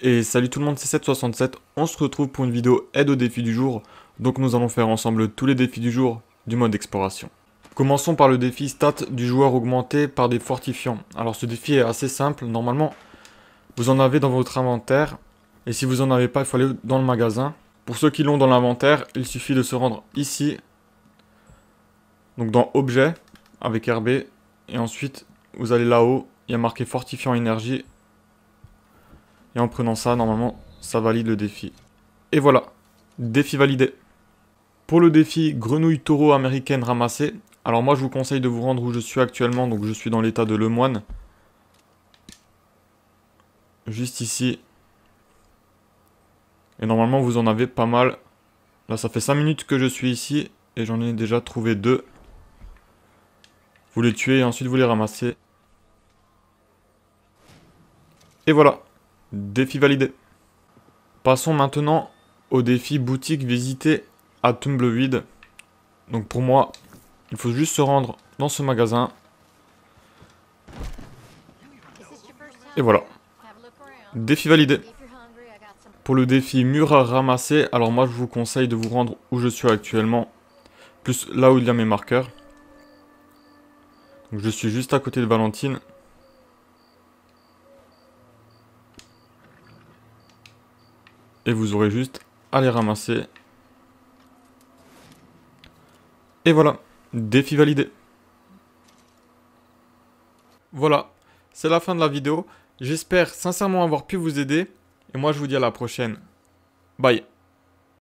Et salut tout le monde, c'est 767, on se retrouve pour une vidéo aide au défi du jour, donc nous allons faire ensemble tous les défis du jour du mode exploration. Commençons par le défi stat du joueur augmenté par des fortifiants. Alors ce défi est assez simple, normalement vous en avez dans votre inventaire, et si vous en avez pas il faut aller dans le magasin. Pour ceux qui l'ont dans l'inventaire, il suffit de se rendre ici, donc dans objet, avec RB, et ensuite vous allez là-haut, il y a marqué fortifiant énergie, et en prenant ça, normalement, ça valide le défi. Et voilà, défi validé. Pour le défi grenouille taureau américaine ramassée, alors moi je vous conseille de vous rendre où je suis actuellement, donc je suis dans l'état de Lemoine. Juste ici. Et normalement vous en avez pas mal. Là ça fait 5 minutes que je suis ici et j'en ai déjà trouvé deux. Vous les tuez et ensuite vous les ramassez. Et voilà, Défi validé. Passons maintenant au défi boutique visitée à Tumbleweed. Donc pour moi, il faut juste se rendre dans ce magasin. Et voilà. Défi validé. Pour le défi mur à ramasser, alors moi je vous conseille de vous rendre où je suis actuellement, plus là où il y a mes marqueurs. je suis juste à côté de Valentine. et vous aurez juste à les ramasser. Et voilà, défi validé. Voilà, c'est la fin de la vidéo. J'espère sincèrement avoir pu vous aider. Et moi, je vous dis à la prochaine. Bye.